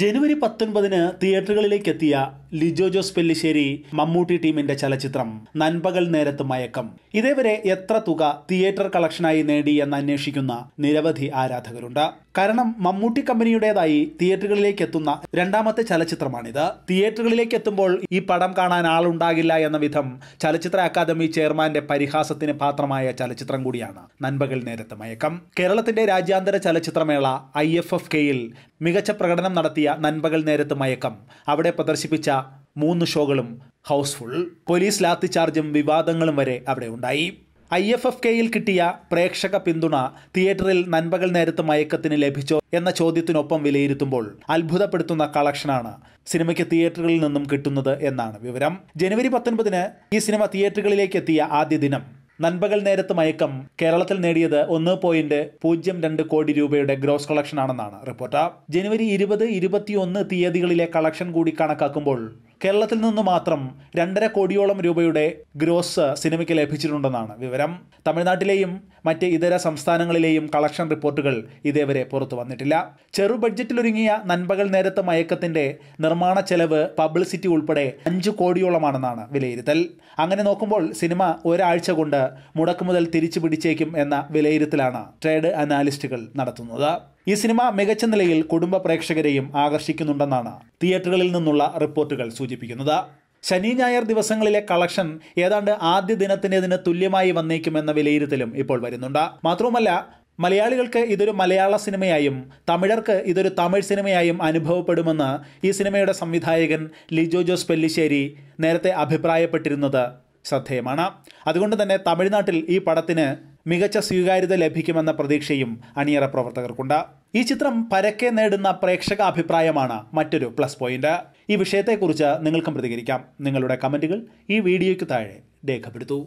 ജനുവരി പത്തൊൻപതിന് തിയേറ്ററുകളിലേക്കെത്തിയ ലിജോ ജോസ് പെല്ലിശ്ശേരി മമ്മൂട്ടി ടീമിന്റെ ചലച്ചിത്രം നൻപകൽ നേരത്ത് മയക്കം ഇതേവരെ എത്ര തുക തിയേറ്റർ കളക്ഷനായി നേടി എന്ന് അന്വേഷിക്കുന്ന നിരവധി ആരാധകരുണ്ട് കാരണം മമ്മൂട്ടി കമ്പനിയുടേതായി തിയേറ്ററുകളിലേക്ക് എത്തുന്ന രണ്ടാമത്തെ ചലച്ചിത്രമാണിത് തിയേറ്ററുകളിലേക്ക് എത്തുമ്പോൾ ഈ പടം കാണാൻ ആളുണ്ടാകില്ല എന്ന വിധം ചലച്ചിത്ര അക്കാദമി ചെയർമാന്റെ പരിഹാസത്തിന് പാത്രമായ ചലച്ചിത്രം കൂടിയാണ് നൻപകൽ നേരത്തെ മയക്കം കേരളത്തിന്റെ രാജ്യാന്തര ചലച്ചിത്രമേള ഐ എഫ് എഫ് കെയിൽ മികച്ച പ്രകടനം നടത്തിയ നൻപകൽ നേരത്ത് മയക്കം അവിടെ പ്രദർശിപ്പിച്ച മൂന്ന് ഷോകളും ഹൗസ്ഫുൾ പോലീസ് ലാത്തി ചാർജും വിവാദങ്ങളും വരെ അവിടെ ഉണ്ടായി ഐ എഫ് എഫ് കെയിൽ കിട്ടിയ പ്രേക്ഷക പിന്തുണ തിയേറ്ററിൽ നൻപകൽ നേരത്ത് മയക്കത്തിന് ലഭിച്ചോ എന്ന ചോദ്യത്തിനൊപ്പം വിലയിരുത്തുമ്പോൾ അത്ഭുതപ്പെടുത്തുന്ന കളക്ഷനാണ് സിനിമയ്ക്ക് തിയേറ്ററുകളിൽ നിന്നും കിട്ടുന്നത് എന്നാണ് വിവരം ജനുവരി പത്തൊൻപതിന് ഈ സിനിമ തിയേറ്ററുകളിലേക്ക് എത്തിയ ആദ്യ ദിനം നൻപകൽ നേരത്ത് മയക്കം കേരളത്തിൽ നേടിയത് ഒന്ന് പോയിന്റ് പൂജ്യം രണ്ട് കോടി രൂപയുടെ ഗ്രോസ് കളക്ഷൻ ആണെന്നാണ് റിപ്പോർട്ട് ജനുവരി ഇരുപത് ഇരുപത്തിയൊന്ന് തീയതികളിലെ കളക്ഷൻ കൂടി കണക്കാക്കുമ്പോൾ കേരളത്തിൽ നിന്ന് മാത്രം രണ്ടര കോടിയോളം രൂപയുടെ ഗ്രോസ് സിനിമയ്ക്ക് ലഭിച്ചിട്ടുണ്ടെന്നാണ് വിവരം തമിഴ്നാട്ടിലെയും മറ്റ് ഇതര സംസ്ഥാനങ്ങളിലെയും കളക്ഷൻ റിപ്പോർട്ടുകൾ ഇതേവരെ പുറത്തു വന്നിട്ടില്ല ചെറു ബഡ്ജറ്റിലൊരുങ്ങിയ നൻപകൽ നേരത്തെ മയക്കത്തിന്റെ നിർമ്മാണ ചെലവ് പബ്ലിസിറ്റി ഉൾപ്പെടെ അഞ്ച് കോടിയോളമാണെന്നാണ് വിലയിരുത്തൽ അങ്ങനെ നോക്കുമ്പോൾ സിനിമ ഒരാഴ്ച കൊണ്ട് മുടക്കുമുതൽ തിരിച്ചു പിടിച്ചേക്കും എന്ന വിലയിരുത്തലാണ് ട്രേഡ് അനാലിസ്റ്റുകൾ നടത്തുന്നത് ഈ സിനിമ മികച്ച നിലയിൽ കുടുംബ പ്രേക്ഷകരെയും ആകർഷിക്കുന്നുണ്ടെന്നാണ് തിയേറ്ററുകളിൽ നിന്നുള്ള റിപ്പോർട്ടുകൾ സൂചിപ്പിക്കുന്നത് ശനി ഞായർ ദിവസങ്ങളിലെ കളക്ഷൻ ഏതാണ്ട് ആദ്യ ദിനത്തിനേതിന് തുല്യമായി വന്നേക്കുമെന്ന വിലയിരുത്തലും ഇപ്പോൾ വരുന്നുണ്ട് മാത്രവുമല്ല മലയാളികൾക്ക് ഇതൊരു മലയാള സിനിമയായും തമിഴർക്ക് ഇതൊരു തമിഴ് സിനിമയായും അനുഭവപ്പെടുമെന്ന് ഈ സിനിമയുടെ സംവിധായകൻ ലിജോ ജോസ് പെല്ലിശ്ശേരി നേരത്തെ അഭിപ്രായപ്പെട്ടിരുന്നത് ശ്രദ്ധേയമാണ് അതുകൊണ്ട് തന്നെ തമിഴ്നാട്ടിൽ ഈ പടത്തിന് മികച്ച സ്വീകാര്യത ലഭിക്കുമെന്ന പ്രതീക്ഷയും അണിയറ പ്രവർത്തകർക്കുണ്ട് ഈ ചിത്രം പരക്കെ നേടുന്ന പ്രേക്ഷക അഭിപ്രായമാണ് മറ്റൊരു പ്ലസ് പോയിന്റ് ഈ വിഷയത്തെക്കുറിച്ച് നിങ്ങൾക്കും പ്രതികരിക്കാം നിങ്ങളുടെ കമൻറ്റുകൾ ഈ വീഡിയോയ്ക്ക് താഴെ രേഖപ്പെടുത്തൂ